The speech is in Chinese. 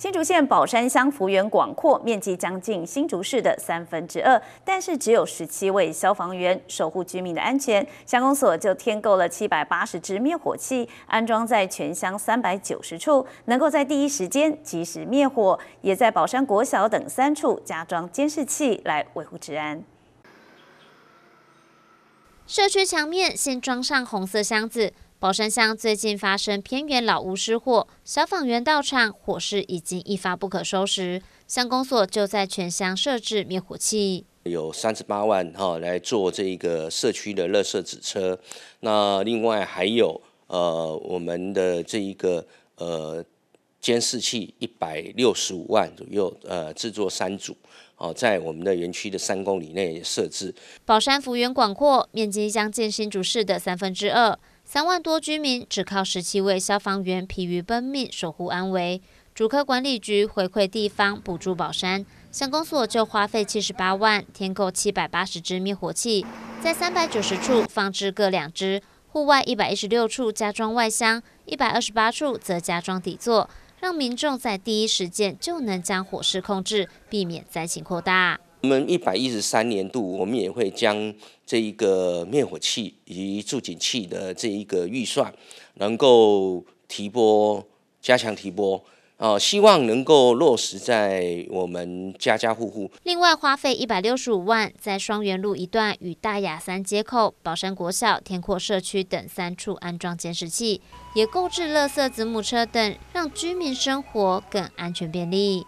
新竹县宝山乡幅员广阔，面积将近新竹市的三分之二，但是只有十七位消防员守护居民的安全。乡公所就添购了七百八十支灭火器，安装在全乡三百九十处，能够在第一时间及时灭火。也在宝山国小等三处加装监视器来维护治安。社区墙面先装上红色箱子。宝山乡最近发生偏远老屋失火，消防员到场，火势已经一发不可收拾。乡公所就在全乡设置灭火器，有三十八万哈来做这一个社区的乐色纸车。那另外还有呃，我们的这一个呃监视器一百六十五万左右，呃制作三组哦，在我们的园区的三公里内设置。宝山幅员广阔，面积将近新竹市的三分之二。三万多居民只靠十七位消防员疲于奔命守护安危。主客管理局回馈地方补助宝山，乡公所就花费七十八万，添购七百八十支灭火器，在三百九十处放置各两支；户外一百一十六处加装外箱，一百二十八处则加装底座，让民众在第一时间就能将火势控制，避免灾情扩大。我们一百一十三年度，我们也会将这一个灭火器以及助警器的这一个预算，能够提拨加强提拨啊，希望能够落实在我们家家户户。另外，花费一百六十五万，在双元路一段与大雅三街口、宝山国小、天阔社区等三处安装监视器，也购置乐色子母车等，让居民生活更安全便利。